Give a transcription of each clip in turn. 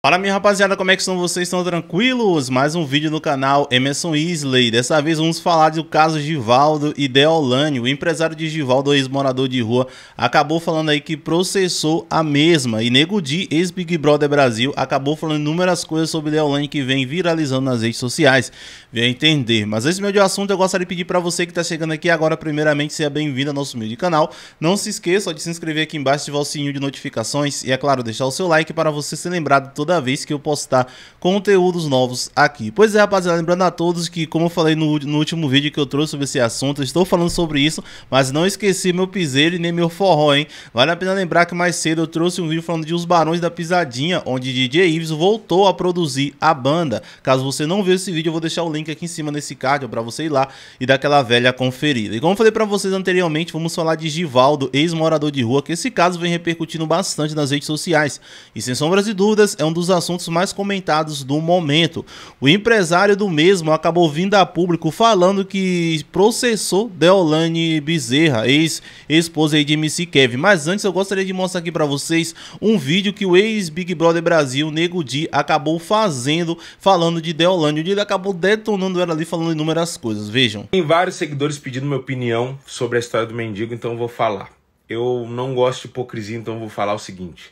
Fala minha rapaziada, como é que estão vocês? Estão tranquilos? Mais um vídeo no canal Emerson Isley. Dessa vez vamos falar do caso Givaldo e Deolane. O empresário de Givaldo, ex-morador de rua, acabou falando aí que processou a mesma. E Nego Di, ex-Big Brother Brasil, acabou falando inúmeras coisas sobre Deolane que vem viralizando nas redes sociais. Vem entender. Mas esse meu de assunto eu gostaria de pedir para você que está chegando aqui agora, primeiramente, seja bem-vindo ao nosso meio de canal. Não se esqueça de se inscrever aqui embaixo, ativar o sininho de notificações e, é claro, deixar o seu like para você ser lembrado toda toda vez que eu postar conteúdos novos aqui. Pois é, rapaziada, lembrando a todos que, como eu falei no, no último vídeo que eu trouxe sobre esse assunto, estou falando sobre isso, mas não esqueci meu piseiro e nem meu forró, hein? Vale a pena lembrar que mais cedo eu trouxe um vídeo falando de Os Barões da Pisadinha, onde DJ Ives voltou a produzir a banda. Caso você não viu esse vídeo, eu vou deixar o link aqui em cima nesse card para você ir lá e dar aquela velha conferida. E como eu falei para vocês anteriormente, vamos falar de Givaldo, ex-morador de rua, que esse caso vem repercutindo bastante nas redes sociais. E sem sombras de dúvidas, é um dos dos assuntos mais comentados do momento. O empresário do mesmo acabou vindo a público falando que processou Deolane Bezerra, ex-esposa de MC Kevin. Mas antes eu gostaria de mostrar aqui para vocês um vídeo que o ex-Big Brother Brasil, Nego Di, acabou fazendo falando de Deolane. Ele acabou detonando ela ali falando inúmeras coisas. Vejam. Tem vários seguidores pedindo minha opinião sobre a história do mendigo, então eu vou falar. Eu não gosto de hipocrisia, então eu vou falar o seguinte.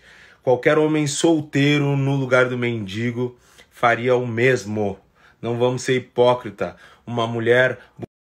Qualquer homem solteiro no lugar do mendigo faria o mesmo. Não vamos ser hipócrita. Uma mulher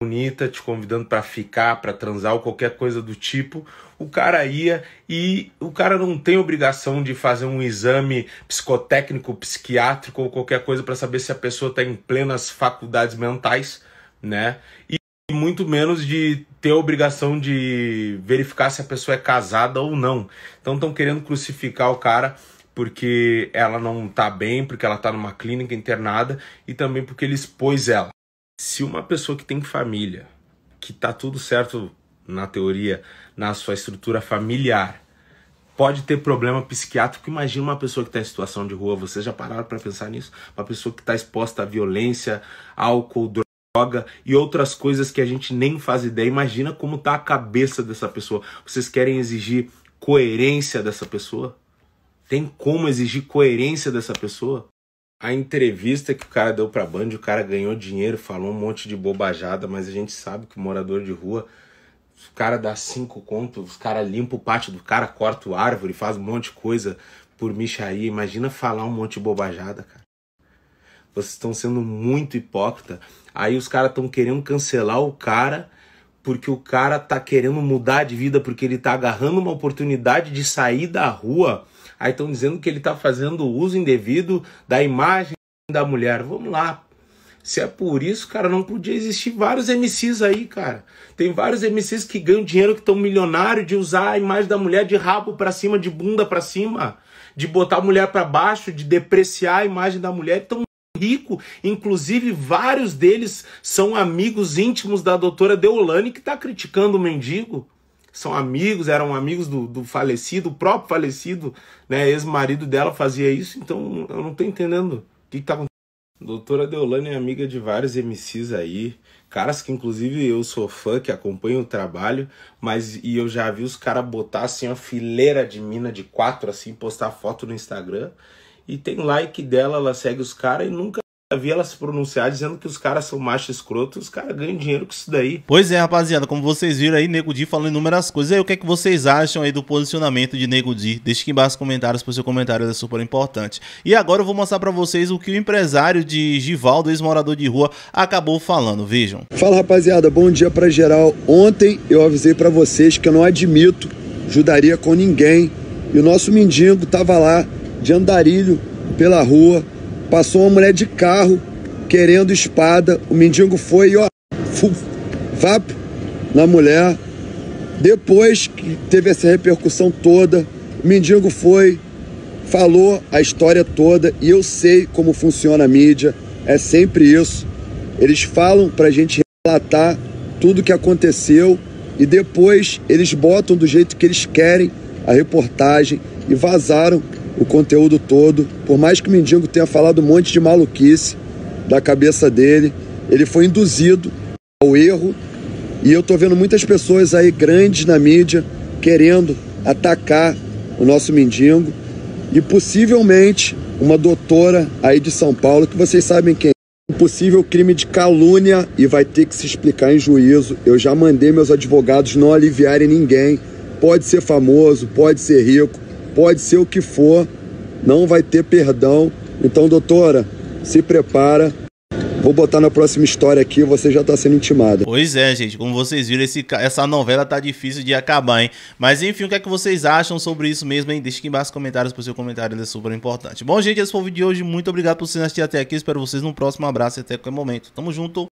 bonita te convidando para ficar, para transar ou qualquer coisa do tipo, o cara ia e o cara não tem obrigação de fazer um exame psicotécnico, psiquiátrico ou qualquer coisa para saber se a pessoa está em plenas faculdades mentais, né? E e muito menos de ter a obrigação de verificar se a pessoa é casada ou não. Então estão querendo crucificar o cara porque ela não tá bem, porque ela tá numa clínica internada e também porque ele expôs ela. Se uma pessoa que tem família, que tá tudo certo na teoria, na sua estrutura familiar, pode ter problema psiquiátrico. Imagina uma pessoa que está em situação de rua, vocês já pararam para pensar nisso? Uma pessoa que está exposta à violência, álcool, droga e outras coisas que a gente nem faz ideia. Imagina como tá a cabeça dessa pessoa. Vocês querem exigir coerência dessa pessoa? Tem como exigir coerência dessa pessoa? A entrevista que o cara deu pra Band, o cara ganhou dinheiro, falou um monte de bobajada, mas a gente sabe que o morador de rua, o cara dá cinco contos, os cara limpa o pátio do cara, corta árvore, faz um monte de coisa por micharia. Imagina falar um monte de bobajada, cara vocês estão sendo muito hipócrita. Aí os caras estão querendo cancelar o cara porque o cara tá querendo mudar de vida, porque ele tá agarrando uma oportunidade de sair da rua. Aí estão dizendo que ele tá fazendo uso indevido da imagem da mulher. Vamos lá. Se é por isso, cara, não podia existir vários MCs aí, cara. Tem vários MCs que ganham dinheiro que estão milionário de usar a imagem da mulher de rabo para cima, de bunda para cima, de botar a mulher para baixo, de depreciar a imagem da mulher, estão rico, inclusive vários deles são amigos íntimos da doutora Deolane que está criticando o mendigo. São amigos, eram amigos do, do falecido, o próprio falecido, né, ex-marido dela fazia isso, então eu não estou entendendo o que, está acontecendo. Doutora Deolane é amiga de vários MCs aí, caras que inclusive eu sou fã, que acompanho o trabalho, mas e eu já vi os caras botar assim uma fileira de mina de quatro assim, postar foto no Instagram e tem like dela, ela segue os caras e nunca vi ela se pronunciar dizendo que os caras são macho escroto, os caras ganham dinheiro com isso daí. Pois é, rapaziada, como vocês viram aí, Nego Di falando inúmeras coisas. E aí, o que é que vocês acham aí do posicionamento de Nego Di? Deixe aqui embaixo nos comentários, o seu comentário é super importante. E agora eu vou mostrar para vocês o que o empresário de Givaldo, ex-morador de rua, acabou falando. Vejam. Fala, rapaziada, bom dia para geral. Ontem eu avisei para vocês que eu não admito judaria com ninguém. E o nosso mendigo tava lá de andarilho pela rua, passou uma mulher de carro querendo espada, o mendigo foi e ó, fuf, vap na mulher. Depois que teve essa repercussão toda, o mendigo foi, falou a história toda e eu sei como funciona a mídia, é sempre isso. Eles falam para a gente relatar tudo que aconteceu e depois eles botam do jeito que eles querem a reportagem e vazaram o conteúdo todo. Por mais que o mendigo tenha falado um monte de maluquice da cabeça dele, ele foi induzido ao erro. E eu tô vendo muitas pessoas aí grandes na mídia querendo atacar o nosso mendigo e possivelmente uma doutora aí de São Paulo, que vocês sabem quem é, um possível crime de calúnia e vai ter que se explicar em juízo. Eu já mandei meus advogados não aliviarem ninguém. Pode ser famoso, pode ser rico, pode ser o que for, não vai ter perdão. Então, doutora, se prepara. Vou botar na próxima história aqui, você já tá sendo intimada. Pois é, gente, como vocês viram, esse, essa novela tá difícil de acabar, hein? Mas enfim, o que é que vocês acham sobre isso mesmo, hein? Deixa aqui embaixo nos comentários, porque o seu comentário ele é super importante. Bom, gente, esse foi o vídeo de hoje. Muito obrigado por vocês assistir até aqui. Espero vocês no próximo abraço e até qualquer momento. Tamo junto.